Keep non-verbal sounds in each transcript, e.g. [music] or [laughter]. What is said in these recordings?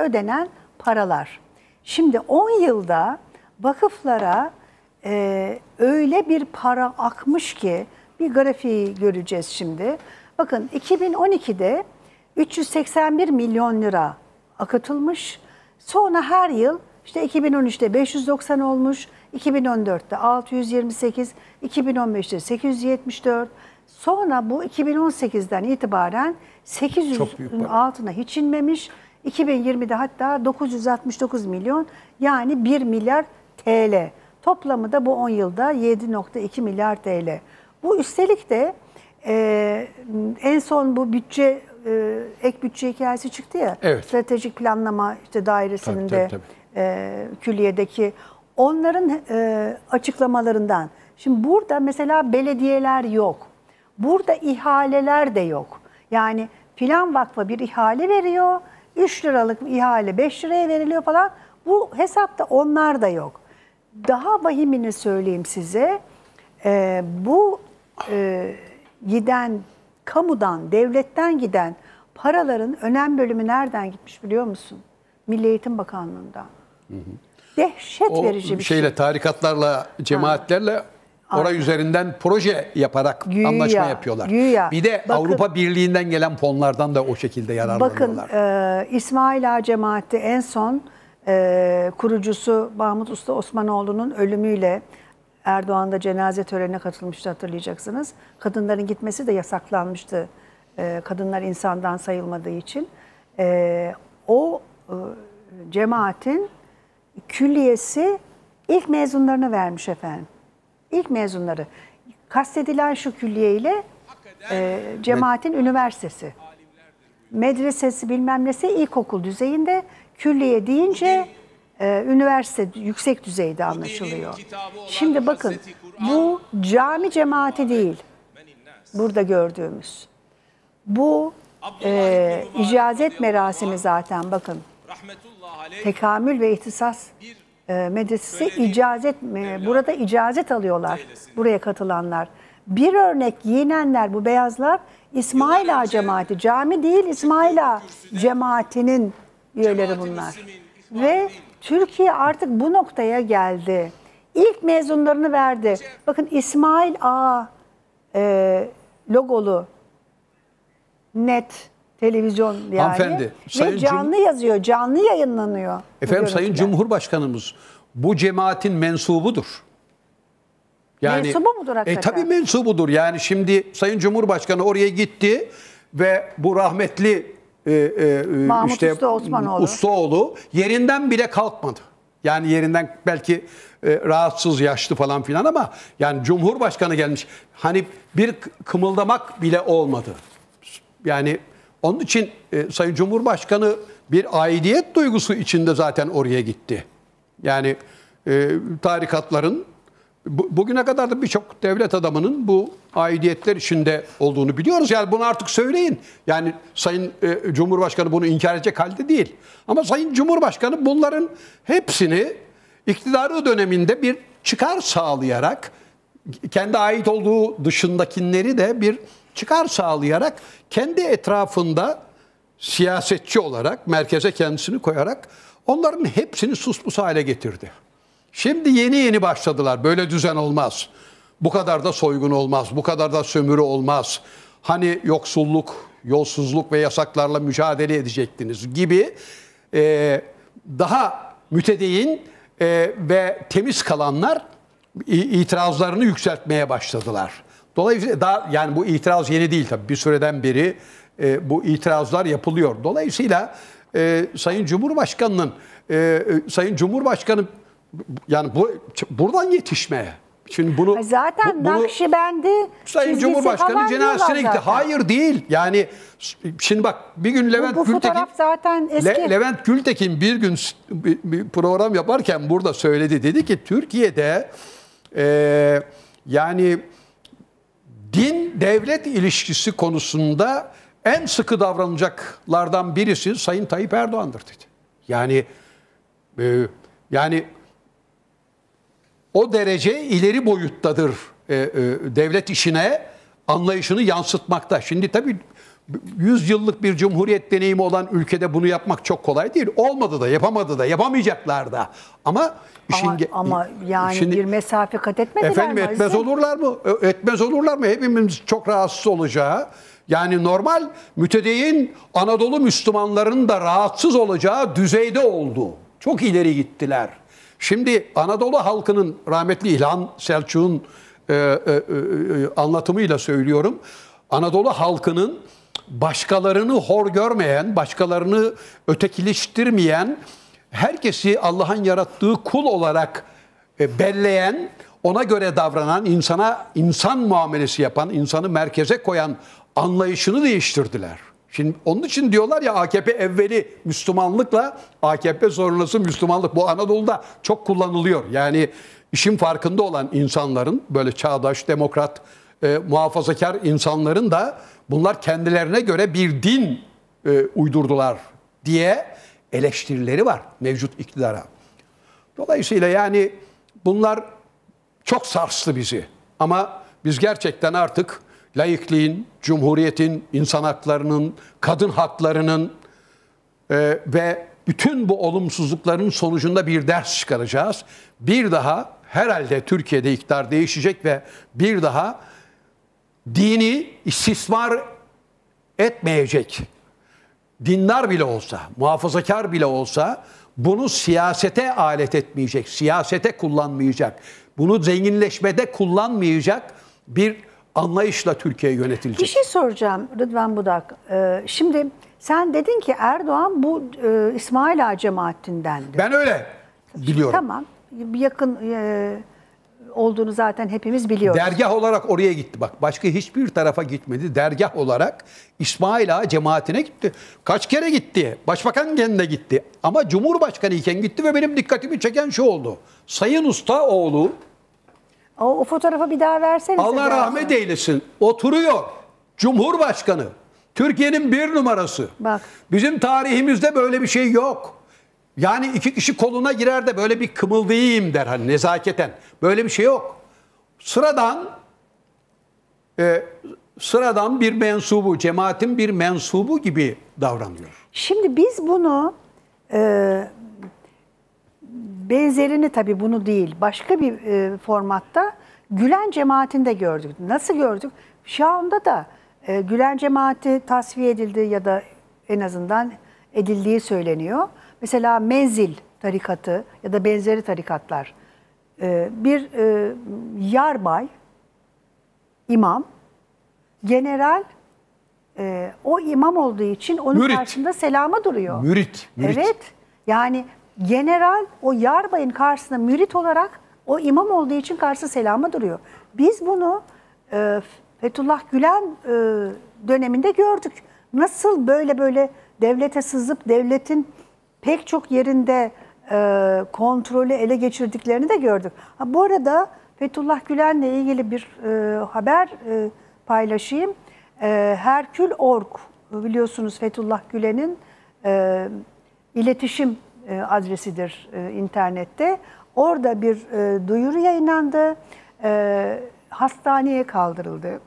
ödenen paralar. Şimdi 10 yılda vakıflara e, öyle bir para akmış ki bir grafiği göreceğiz şimdi. Bakın 2012'de 381 milyon lira akıtılmış. Sonra her yıl işte 2013'te 590 olmuş, 2014'te 628, 2015'te 874. Sonra bu 2018'den itibaren 800 altına hiç inmemiş. 2020'de hatta 969 milyon yani 1 milyar TL. Toplamı da bu 10 yılda 7.2 milyar TL. Bu üstelik de e, en son bu bütçe e, ek bütçe hikayesi çıktı ya. Evet. Stratejik planlama işte dairesinin de tabii, tabii. E, külliyedeki onların e, açıklamalarından. Şimdi burada mesela belediyeler yok. Burada ihaleler de yok. Yani Plan Vakfı bir ihale veriyor. 3 liralık ihale 5 liraya veriliyor falan. Bu hesapta onlar da yok. Daha vahimini söyleyeyim size. E, bu e, giden, kamudan, devletten giden paraların önemli bölümü nereden gitmiş biliyor musun? Milli Eğitim Bakanlığı'ndan. Hı hı. Dehşet o verici bir şeyle, şey. Tarikatlarla, cemaatlerle ha Oraya üzerinden proje yaparak güya, anlaşma yapıyorlar. Güya. Bir de bakın, Avrupa Birliği'nden gelen fonlardan da o şekilde yararlanıyorlar. Bakın e, İsmail Ağa cemaati en son e, kurucusu Mahmut Usta Osmanoğlu'nun ölümüyle Erdoğan da cenaze törenine katılmıştı hatırlayacaksınız. Kadınların gitmesi de yasaklanmıştı. E, kadınlar insandan sayılmadığı için. E, o e, cemaatin külliyesi ilk mezunlarını vermiş efendim ilk mezunları. Kastedilen şu külliye ile e, cemaatin Med üniversitesi. Medresesi bilmem nesi ilkokul düzeyinde külliye deyince e, üniversite yüksek düzeyde anlaşılıyor. Şimdi bakın bu cami cemaati değil burada gördüğümüz. Bu e, icazet merasimi zaten bakın. Tekamül ve ihtisas e, medresesi icazet e, burada icazet alıyorlar buraya katılanlar. Bir örnek yenenler bu beyazlar İsmail Ağa cemaati. Cami değil İsmail Ağa cemaatinin üyeleri bunlar. Ve Türkiye artık bu noktaya geldi. İlk mezunlarını verdi. Bakın İsmail Ağa e, logolu net televizyon yani. Hanımefendi, ve canlı Cum yazıyor, canlı yayınlanıyor. Efendim Sayın Cumhurbaşkanımız bu cemaatin mensubudur. Yani, mensubu mudur e, hakikaten? E tabii mensubudur. Yani şimdi Sayın Cumhurbaşkanı oraya gitti ve bu rahmetli e, e, e Mahmut işte, Usta Ustaoğlu yerinden bile kalkmadı. Yani yerinden belki e, rahatsız, yaşlı falan filan ama yani Cumhurbaşkanı gelmiş. Hani bir kımıldamak bile olmadı. Yani onun için e, Sayın Cumhurbaşkanı bir aidiyet duygusu içinde zaten oraya gitti. Yani e, tarikatların bu, bugüne kadar da birçok devlet adamının bu aidiyetler içinde olduğunu biliyoruz. Yani bunu artık söyleyin. Yani Sayın e, Cumhurbaşkanı bunu inkar edecek halde değil. Ama Sayın Cumhurbaşkanı bunların hepsini iktidarı döneminde bir çıkar sağlayarak kendi ait olduğu dışındakileri de bir çıkar sağlayarak kendi etrafında siyasetçi olarak merkeze kendisini koyarak onların hepsini suspus hale getirdi. Şimdi yeni yeni başladılar. Böyle düzen olmaz. Bu kadar da soygun olmaz. Bu kadar da sömürü olmaz. Hani yoksulluk, yolsuzluk ve yasaklarla mücadele edecektiniz gibi e, daha mütedeyin e, ve temiz kalanlar itirazlarını yükseltmeye başladılar. Dolayısıyla daha yani bu itiraz yeni değil tabii bir süreden beri e, bu itirazlar yapılıyor. Dolayısıyla e, Sayın Cumhurbaşkanı'nın e, e Sayın Cumhurbaşkanı yani bu, buradan yetişmeye Şimdi bunu e, zaten bu, bunu, Nakşibendi Sayın Cumhurbaşkanı cenazesine gitti. Hayır değil. Yani şimdi bak bir gün Levent bu, bu Gültekin zaten eski. Le, Levent Gültekin bir gün bir, bir program yaparken burada söyledi dedi ki Türkiye'de e, yani din-devlet ilişkisi konusunda en sıkı davranacaklardan birisi Sayın Tayyip Erdoğan'dır dedi. Yani e, yani o derece ileri boyuttadır e, e, devlet işine anlayışını yansıtmakta. Şimdi tabii 100 yıllık bir cumhuriyet deneyimi olan ülkede bunu yapmak çok kolay değil. Olmadı da, yapamadı da, yapamayacaklar da. Ama işin ama, ama yani şimdi, bir mesafe kat etmediler efendim, mi? Efendim etmez olurlar mı? E, etmez olurlar mı? Hepimiz çok rahatsız olacağı. Yani normal mütedeyin Anadolu Müslümanların da rahatsız olacağı düzeyde oldu. Çok ileri gittiler. Şimdi Anadolu halkının rahmetli İlhan Selçuk'un e, e, e, e anlatımıyla söylüyorum. Anadolu halkının başkalarını hor görmeyen, başkalarını ötekileştirmeyen, herkesi Allah'ın yarattığı kul olarak e, belleyen, ona göre davranan, insana insan muamelesi yapan, insanı merkeze koyan anlayışını değiştirdiler. Şimdi onun için diyorlar ya AKP evveli Müslümanlıkla AKP sonrası Müslümanlık bu Anadolu'da çok kullanılıyor. Yani işin farkında olan insanların böyle çağdaş, demokrat, e, muhafazakar insanların da bunlar kendilerine göre bir din e, uydurdular diye eleştirileri var mevcut iktidara. Dolayısıyla yani bunlar çok sarstı bizi. Ama biz gerçekten artık laikliğin, cumhuriyetin, insan haklarının, kadın haklarının e, ve bütün bu olumsuzlukların sonucunda bir ders çıkaracağız. Bir daha herhalde Türkiye'de iktidar değişecek ve bir daha dini istismar etmeyecek dinler bile olsa, muhafazakar bile olsa bunu siyasete alet etmeyecek, siyasete kullanmayacak, bunu zenginleşmede kullanmayacak bir anlayışla Türkiye yönetilecek. Bir şey soracağım Rıdvan Budak. Ee, şimdi sen dedin ki Erdoğan bu e, İsmail Ağa cemaatindendi. Ben öyle biliyorum. Tamam. Bir yakın e, olduğunu zaten hepimiz biliyoruz. Dergah olarak oraya gitti bak. Başka hiçbir tarafa gitmedi. Dergah olarak İsmaila Ağa cemaatine gitti. Kaç kere gitti. Başbakan kendine gitti. Ama Cumhurbaşkanı iken gitti ve benim dikkatimi çeken şu oldu. Sayın Ustaoğlu o, o fotoğrafı bir daha verseniz. Allah rahmet eylesin. Oturuyor. Cumhurbaşkanı. Türkiye'nin bir numarası. Bak. Bizim tarihimizde böyle bir şey yok. Yani iki kişi koluna girer de böyle bir kımıldayayım der hani nezaketen. Böyle bir şey yok. Sıradan e, sıradan bir mensubu, cemaatin bir mensubu gibi davranıyor. Şimdi biz bunu e, benzerini tabii bunu değil başka bir e, formatta Gülen cemaatinde gördük. Nasıl gördük? Şam'da da e, Gülen cemaati tasfiye edildi ya da en azından edildiği söyleniyor. Mesela menzil tarikatı ya da benzeri tarikatlar ee, bir e, yarbay, imam, general e, o imam olduğu için onun mürit. karşısında selama duruyor. Mürit, mürit. Evet. Yani general o yarbayın karşısında mürit olarak o imam olduğu için karşı selama duruyor. Biz bunu e, Fethullah Gülen e, döneminde gördük. Nasıl böyle böyle devlete sızıp devletin pek çok yerinde e, kontrolü ele geçirdiklerini de gördük. Ha, bu arada Fethullah Gülen'le ilgili bir e, haber e, paylaşayım. E, Herkül Ork biliyorsunuz Fethullah Gülen'in e, iletişim e, adresidir e, internette. Orada bir e, duyuru yayınlandı. E, hastaneye kaldırıldı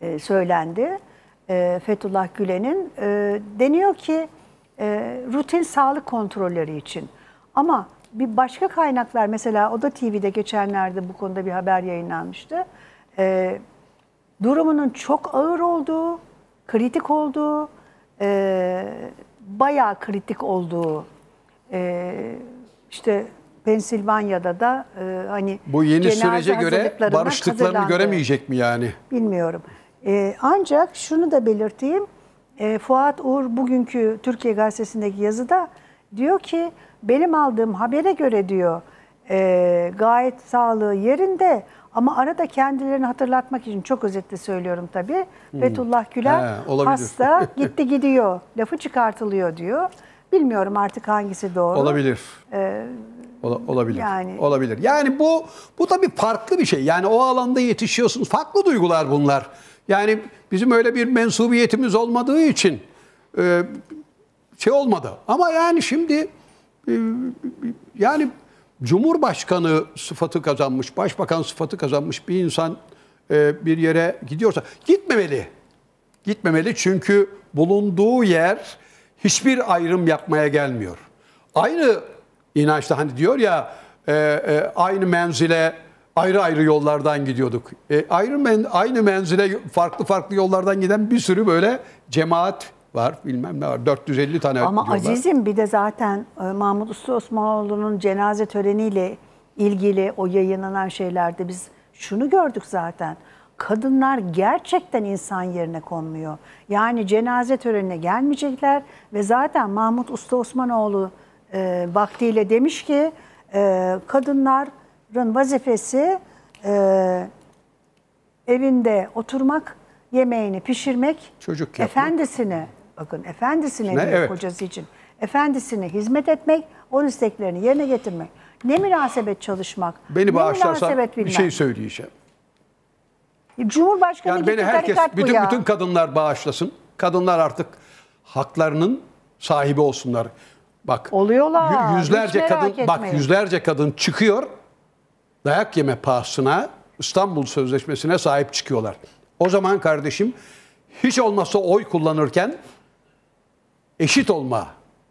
e, söylendi e, Fethullah Gülen'in. E, deniyor ki e, rutin sağlık kontrolleri için. Ama bir başka kaynaklar mesela Oda TV'de geçenlerde bu konuda bir haber yayınlanmıştı. E, durumunun çok ağır olduğu, kritik olduğu, e, bayağı kritik olduğu e, işte Pensilvanya'da da e, hani bu yeni sürece göre barıştıklarını göremeyecek mi yani? Bilmiyorum. E, ancak şunu da belirteyim. E, Fuat Uğur bugünkü Türkiye Gazetesi'ndeki yazıda diyor ki benim aldığım habere göre diyor e, gayet sağlığı yerinde ama arada kendilerini hatırlatmak için çok özetle söylüyorum tabii. Hmm. Betullah Güler He, hasta [laughs] gitti gidiyor lafı çıkartılıyor diyor. Bilmiyorum artık hangisi doğru. Olabilir. Ee, Ola, olabilir. Yani olabilir. Yani bu bu tabii farklı bir şey. Yani o alanda yetişiyorsunuz. Farklı duygular bunlar. Yani bizim öyle bir mensubiyetimiz olmadığı için e, şey olmadı. Ama yani şimdi e, yani Cumhurbaşkanı sıfatı kazanmış, başbakan sıfatı kazanmış bir insan e, bir yere gidiyorsa gitmemeli. Gitmemeli çünkü bulunduğu yer hiçbir ayrım yapmaya gelmiyor. Aynı inançta hani diyor ya e, aynı menzile ayrı ayrı yollardan gidiyorduk. E, ayrı men, aynı menzile farklı farklı yollardan giden bir sürü böyle cemaat var bilmem ne var 450 tane Ama diyorlar. Aziz'im bir de zaten e, Mahmut Usta Osmanoğlu'nun cenaze töreniyle ilgili o yayınlanan şeylerde biz şunu gördük zaten. Kadınlar gerçekten insan yerine konmuyor. Yani cenaze törenine gelmeyecekler ve zaten Mahmut Usta Osmanoğlu e, vaktiyle demiş ki e, kadınlar vazifesi e, evinde oturmak, yemeğini pişirmek, Çocuk efendisine bakın efendisine ne, evet. kocası için efendisine hizmet etmek, onun isteklerini yerine getirmek. Ne münasebet çalışmak. Beni ne bağışlarsan bir şey söyleyeceğim. E, Cumhurbaşkanı yani beni herkes bütün bütün kadınlar bağışlasın. Kadınlar artık haklarının sahibi olsunlar. Bak. Oluyorlar. Yüzlerce kadın etmeyin. bak yüzlerce kadın çıkıyor dayak yeme pahasına İstanbul Sözleşmesi'ne sahip çıkıyorlar. O zaman kardeşim hiç olmazsa oy kullanırken eşit olma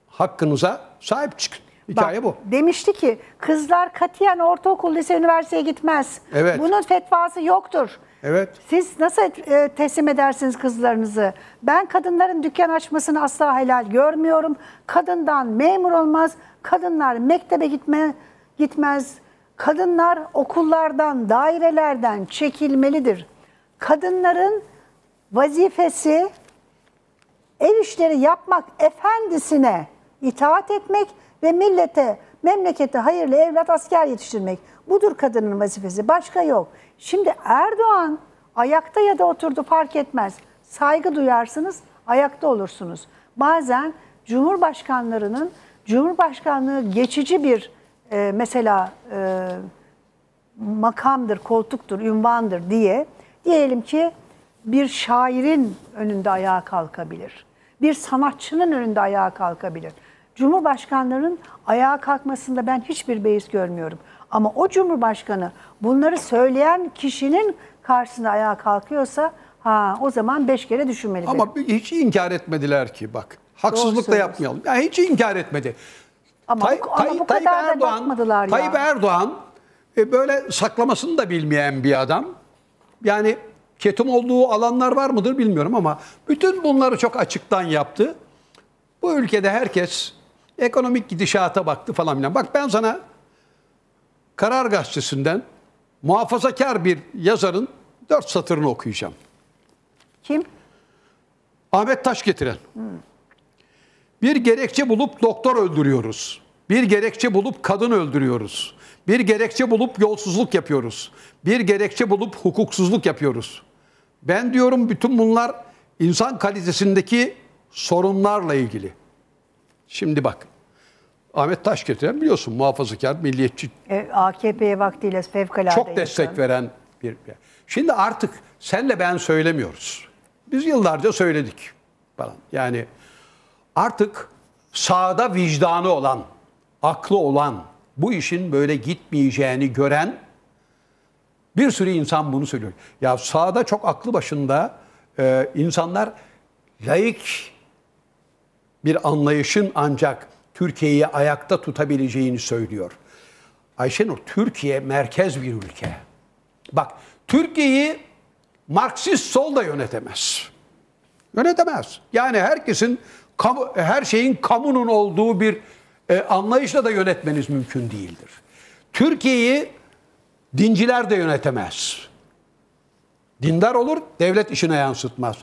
hakkınıza sahip çıkın. Hikaye bu. Demişti ki kızlar katiyen ortaokul, lise, üniversiteye gitmez. Evet. Bunun fetvası yoktur. Evet. Siz nasıl e, teslim edersiniz kızlarınızı? Ben kadınların dükkan açmasını asla helal görmüyorum. Kadından memur olmaz. Kadınlar mektebe gitme gitmez kadınlar okullardan, dairelerden çekilmelidir. Kadınların vazifesi ev işleri yapmak, efendisine itaat etmek ve millete, memlekete hayırlı evlat asker yetiştirmek. Budur kadının vazifesi. Başka yok. Şimdi Erdoğan ayakta ya da oturdu fark etmez. Saygı duyarsınız, ayakta olursunuz. Bazen Cumhurbaşkanlarının Cumhurbaşkanlığı geçici bir e, mesela e, makamdır, koltuktur, ünvandır diye diyelim ki bir şairin önünde ayağa kalkabilir. Bir sanatçının önünde ayağa kalkabilir. Cumhurbaşkanlarının ayağa kalkmasında ben hiçbir beis görmüyorum. Ama o Cumhurbaşkanı bunları söyleyen kişinin karşısında ayağa kalkıyorsa ha o zaman beş kere düşünmeli. Ama hiç inkar etmediler ki bak. Haksızlık da yapmayalım. Yani hiç inkar etmedi. Ama, Tay, bu, ama Tay, bu kadar Tayyip Erdoğan, da bakmadılar Tayyip ya. Erdoğan e, böyle saklamasını da bilmeyen bir adam. Yani ketum olduğu alanlar var mıdır bilmiyorum ama bütün bunları çok açıktan yaptı. Bu ülkede herkes ekonomik gidişata baktı falan filan. Bak ben sana Karar Gazetesi'nden muhafazakar bir yazarın dört satırını okuyacağım. Kim? Ahmet Taş getiren. Hmm. Bir gerekçe bulup doktor öldürüyoruz. Bir gerekçe bulup kadın öldürüyoruz. Bir gerekçe bulup yolsuzluk yapıyoruz. Bir gerekçe bulup hukuksuzluk yapıyoruz. Ben diyorum bütün bunlar insan kalitesindeki sorunlarla ilgili. Şimdi bak. Ahmet Taş getiren biliyorsun muhafazakar, milliyetçi. E, AKP'ye vaktiyle fevkalade Çok destek insan. veren bir. Şimdi artık senle ben söylemiyoruz. Biz yıllarca söyledik falan. Yani artık sağda vicdanı olan, aklı olan, bu işin böyle gitmeyeceğini gören bir sürü insan bunu söylüyor. Ya sağda çok aklı başında e, insanlar layık bir anlayışın ancak Türkiye'yi ayakta tutabileceğini söylüyor. Ayşenur, Türkiye merkez bir ülke. Bak, Türkiye'yi Marksist sol da yönetemez. Yönetemez. Yani herkesin kamu, her şeyin kamunun olduğu bir e, anlayışla da yönetmeniz mümkün değildir. Türkiye'yi dinciler de yönetemez. Dindar olur, devlet işine yansıtmaz.